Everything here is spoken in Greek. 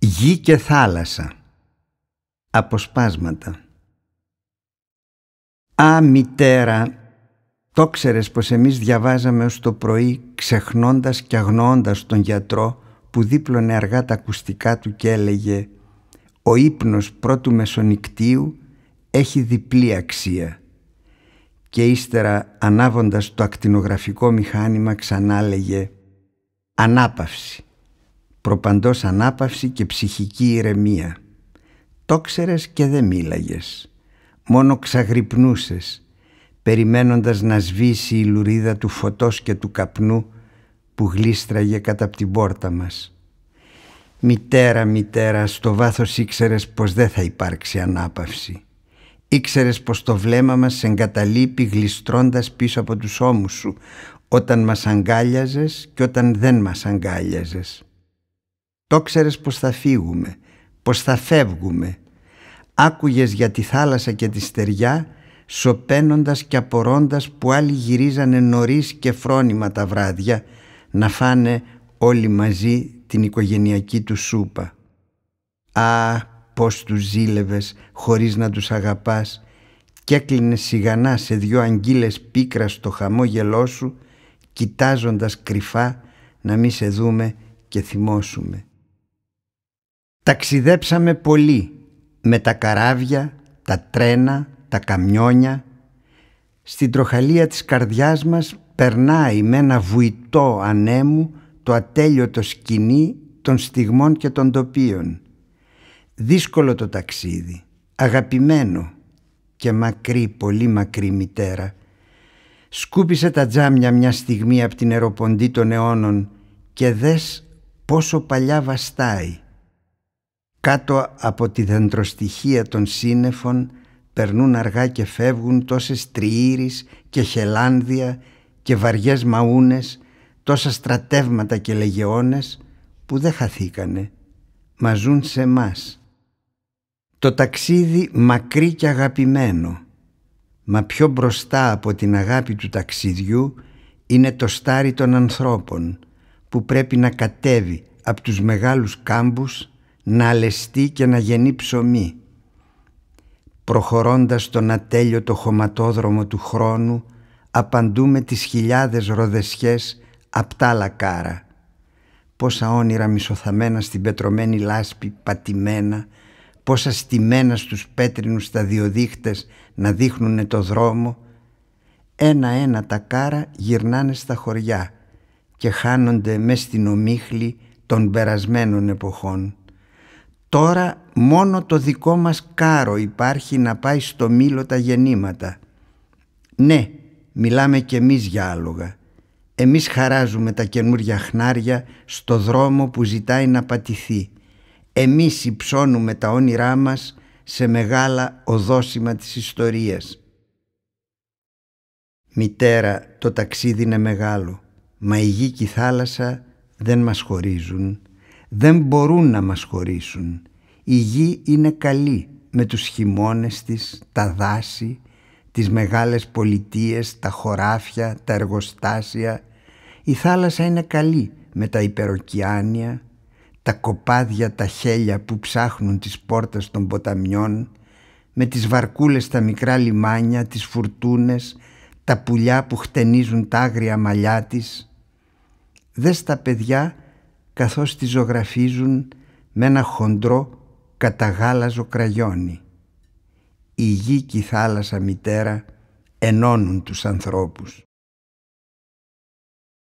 Γη και θάλασσα Αποσπάσματα «Α, μητέρα, το ξέρες πως εμείς διαβάζαμε ως το πρωί ξεχνώντας και αγνώντας τον γιατρό που δίπλωνε αργά τα ακουστικά του και έλεγε «Ο ύπνος πρώτου μεσονικτίου έχει διπλή αξία» και ύστερα ανάβοντας το ακτινογραφικό μηχάνημα ξανά λέγε «Ανάπαυση» προπαντός ανάπαυση και ψυχική ηρεμία. Το ξέρες και δεν μίλαγες, μόνο ξαγρυπνούσες, περιμένοντας να σβήσει η λουρίδα του φωτός και του καπνού που γλίστραγε κατά την πόρτα μας. Μητέρα, μητέρα, στο βάθος ήξερες πως δεν θα υπάρξει ανάπαυση. Ήξερες πως το βλέμμα μας εγκαταλείπει γλιστρώντας πίσω από τους ώμους σου όταν μας αγκάλιαζες και όταν δεν μας αγκάλιαζες. Το ξέρες πως θα φύγουμε, πως θα φεύγουμε. Άκουγες για τη θάλασσα και τη στεριά, σοπένοντας και απορώντας που άλλοι γυρίζανε νωρίς και φρόνημα τα βράδια να φάνε όλοι μαζί την οικογενειακή τους σούπα. Α, πως τους ζήλευες χωρίς να τους αγαπάς και έκλεινε σιγανά σε δυο αγγίλες πίκρα στο χαμόγελό σου κοιτάζοντας κρυφά να μη σε δούμε και θυμώσουμε. Ταξιδέψαμε πολύ με τα καράβια, τα τρένα, τα καμιόνια. Στην τροχαλία της καρδιάς μας περνάει με ένα βουητό ανέμου το ατέλειωτο σκηνή των στιγμών και των τοπίων. Δύσκολο το ταξίδι, αγαπημένο και μακρύ, πολύ μακρύ μητέρα. Σκούπισε τα τζάμια μια στιγμή από την αεροποντή των αιώνων και δες πόσο παλιά βαστάει. Κάτω από τη δεντροστοιχεία των σύννεφων περνούν αργά και φεύγουν τόσες τριήρης και χελάνδια και βαριές μαούνες, τόσα στρατεύματα και λεγεώνες που δεν χαθήκανε, μα ζουν σε εμάς. Το ταξίδι μακρύ και αγαπημένο, μα πιο μπροστά από την αγάπη του ταξιδιού είναι το στάρι των ανθρώπων που πρέπει να κατέβει από τους μεγάλους κάμπους να αλεστεί και να γεννεί ψωμί προχωρώντας τον το χωματόδρομο του χρόνου απαντούμε τις χιλιάδες ροδεσιές τα λακάρα πόσα όνειρα μισοθαμένα στην πετρωμένη λάσπη πατημένα πόσα στημένα στους πέτρινους τα διοδείχτες να δείχνουνε το δρόμο ένα-ένα τα κάρα γυρνάνε στα χωριά και χάνονται μες στην ομίχλη των περασμένων εποχών. Τώρα μόνο το δικό μας κάρο υπάρχει να πάει στο μήλο τα γεννήματα. Ναι, μιλάμε κι εμείς για άλογα. Εμείς χαράζουμε τα καινούργια χνάρια στο δρόμο που ζητάει να πατηθεί. Εμείς υψώνουμε τα όνειρά μας σε μεγάλα οδόσημα της ιστορίας. Μητέρα, το ταξίδι είναι μεγάλο, μα η γη και η θάλασσα δεν μας χωρίζουν δεν μπορούν να μας χωρίσουν. Η γη είναι καλή με τους χειμώνες της, τα δάση, τις μεγάλες πολιτείες, τα χωράφια, τα εργοστάσια. Η θάλασσα είναι καλή με τα υπεροκιάνια, τα κοπάδια, τα χέλια που ψάχνουν τις πόρτες των ποταμιών, με τις βαρκούλες τα μικρά λιμάνια, τις φουρτούνες, τα πουλιά που χτενίζουν τα άγρια μαλλιά της. Δες τα παιδιά καθώς τη ζωγραφίζουν με ένα χοντρό καταγάλαζο κραγιόνι. Η γη και η θάλασσα μητέρα ενώνουν τους ανθρώπους.